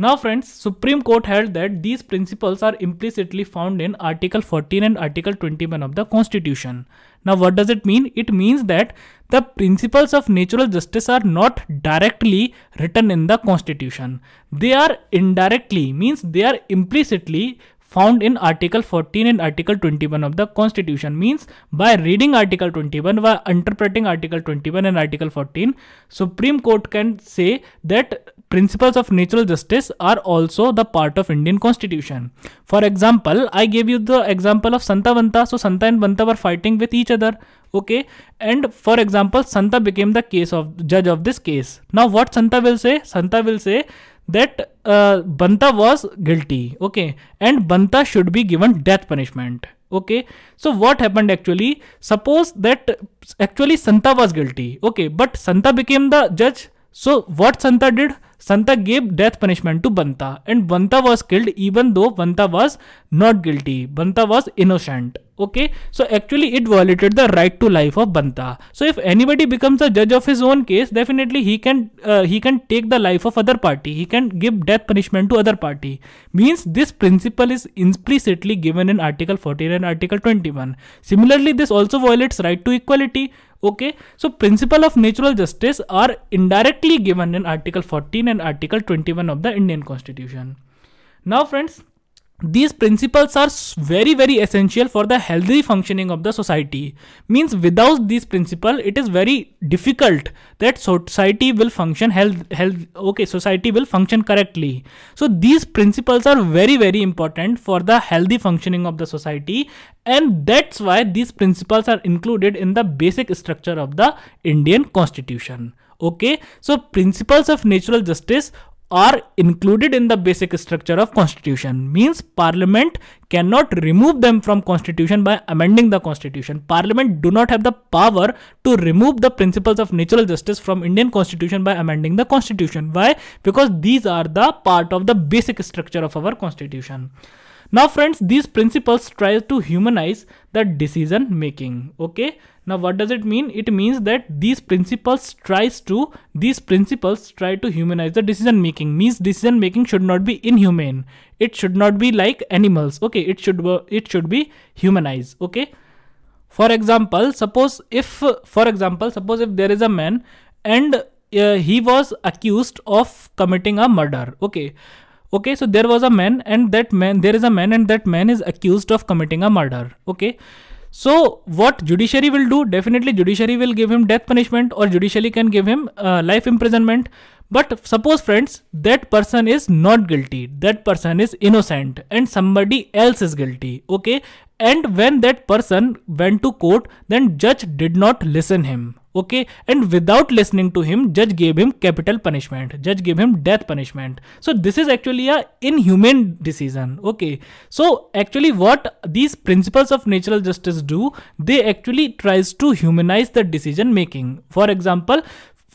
Now friends, Supreme Court held that these principles are implicitly found in Article 14 and Article 21 of the Constitution. Now what does it mean? It means that the principles of natural justice are not directly written in the Constitution. They are indirectly, means they are implicitly found in article 14 and article 21 of the constitution means by reading article 21 by interpreting article 21 and article 14 supreme court can say that principles of natural justice are also the part of Indian constitution. For example, I gave you the example of Santa Vanta. So Santa and Vanta were fighting with each other. Okay. And for example, Santa became the case of judge of this case. Now what Santa will say? Santa will say that uh, Banta was guilty. Okay. And Banta should be given death punishment okay so what happened actually suppose that actually santa was guilty okay but santa became the judge so what santa did Santa gave death punishment to Banta and Banta was killed even though Banta was not guilty Banta was innocent okay so actually it violated the right to life of banta so if anybody becomes a judge of his own case definitely he can uh, he can take the life of other party he can give death punishment to other party means this principle is implicitly given in article 14 and article 21 similarly this also violates right to equality okay so principle of natural justice are indirectly given in article 14 and article 21 of the indian constitution now friends these principles are very very essential for the healthy functioning of the society means without these principle it is very difficult that society will function health health okay society will function correctly so these principles are very very important for the healthy functioning of the society and that's why these principles are included in the basic structure of the indian constitution okay so principles of natural justice are included in the basic structure of constitution means parliament cannot remove them from constitution by amending the constitution parliament do not have the power to remove the principles of natural justice from indian constitution by amending the constitution why because these are the part of the basic structure of our constitution now friends these principles try to humanize the decision making okay now what does it mean it means that these principles tries to these principles try to humanize the decision making means decision making should not be inhumane it should not be like animals okay it should it should be humanized okay for example suppose if for example suppose if there is a man and uh, he was accused of committing a murder okay okay so there was a man and that man there is a man and that man is accused of committing a murder okay so what judiciary will do, definitely judiciary will give him death punishment or judiciary can give him uh, life imprisonment. But suppose friends, that person is not guilty, that person is innocent and somebody else is guilty, okay? and when that person went to court then judge did not listen him okay and without listening to him judge gave him capital punishment judge gave him death punishment so this is actually a inhuman decision okay so actually what these principles of natural justice do they actually tries to humanize the decision making for example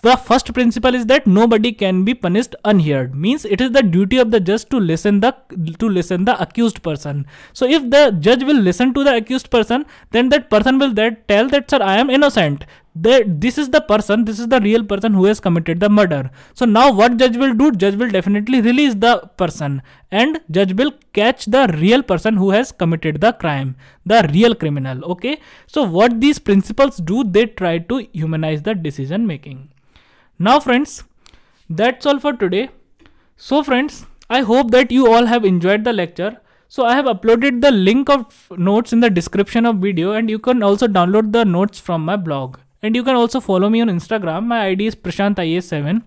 the first principle is that nobody can be punished unheard. Means it is the duty of the judge to listen the to listen the accused person. So if the judge will listen to the accused person, then that person will that tell that sir I am innocent. That this is the person this is the real person who has committed the murder so now what judge will do judge will definitely release the person and judge will catch the real person who has committed the crime the real criminal okay so what these principles do they try to humanize the decision making now friends, that's all for today. So friends, I hope that you all have enjoyed the lecture. So I have uploaded the link of notes in the description of video and you can also download the notes from my blog. And you can also follow me on Instagram. My ID is PrashantIA7.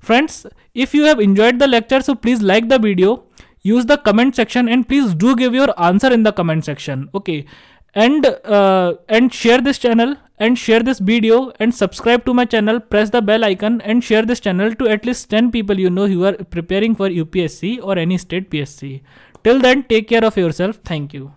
Friends, if you have enjoyed the lecture, so please like the video, use the comment section and please do give your answer in the comment section. Okay. And, uh, and share this channel and share this video and subscribe to my channel, press the bell icon and share this channel to at least 10 people you know who are preparing for UPSC or any state PSC. Till then, take care of yourself. Thank you.